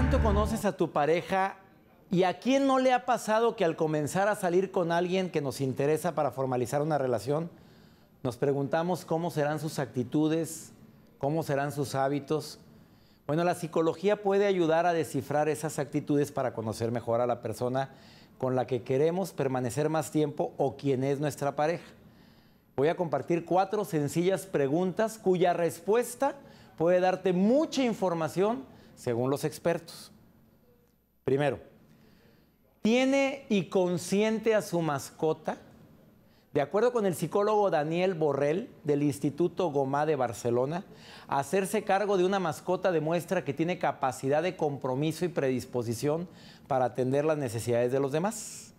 ¿Cuánto conoces a tu pareja y a quién no le ha pasado que al comenzar a salir con alguien que nos interesa para formalizar una relación, nos preguntamos cómo serán sus actitudes, cómo serán sus hábitos. Bueno, la psicología puede ayudar a descifrar esas actitudes para conocer mejor a la persona con la que queremos permanecer más tiempo o quién es nuestra pareja. Voy a compartir cuatro sencillas preguntas cuya respuesta puede darte mucha información según los expertos. Primero, tiene y consiente a su mascota, de acuerdo con el psicólogo Daniel Borrell del Instituto Gomá de Barcelona, hacerse cargo de una mascota demuestra que tiene capacidad de compromiso y predisposición para atender las necesidades de los demás.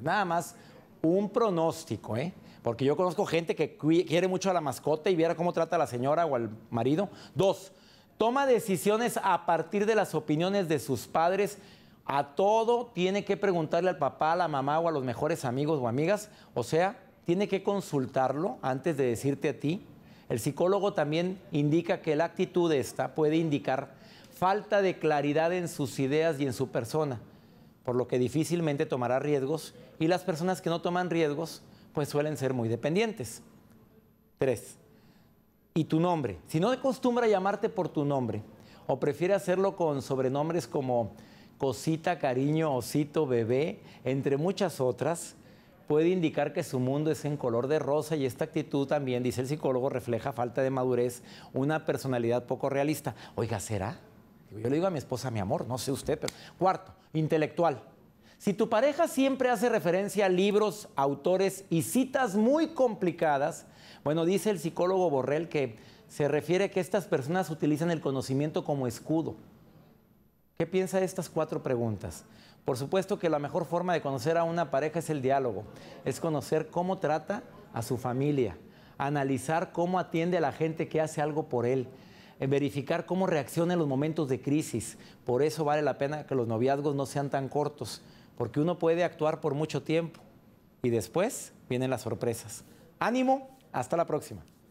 nada más un pronóstico, ¿eh? Porque yo conozco gente que quiere mucho a la mascota y viera cómo trata a la señora o al marido. Dos, toma decisiones a partir de las opiniones de sus padres. A todo tiene que preguntarle al papá, a la mamá o a los mejores amigos o amigas. O sea, tiene que consultarlo antes de decirte a ti. El psicólogo también indica que la actitud esta puede indicar falta de claridad en sus ideas y en su persona, por lo que difícilmente tomará riesgos y las personas que no toman riesgos pues suelen ser muy dependientes. Tres y tu nombre. Si no acostumbra llamarte por tu nombre o prefiere hacerlo con sobrenombres como cosita, cariño, osito, bebé, entre muchas otras, puede indicar que su mundo es en color de rosa y esta actitud también, dice el psicólogo, refleja falta de madurez, una personalidad poco realista. Oiga, ¿será? Yo le digo a mi esposa, mi amor, no sé usted, pero cuarto, intelectual. Si tu pareja siempre hace referencia a libros, autores y citas muy complicadas, bueno, dice el psicólogo Borrell que se refiere a que estas personas utilizan el conocimiento como escudo. ¿Qué piensa de estas cuatro preguntas? Por supuesto que la mejor forma de conocer a una pareja es el diálogo, es conocer cómo trata a su familia, analizar cómo atiende a la gente que hace algo por él, eh, verificar cómo reacciona en los momentos de crisis. Por eso vale la pena que los noviazgos no sean tan cortos porque uno puede actuar por mucho tiempo y después vienen las sorpresas. Ánimo, hasta la próxima.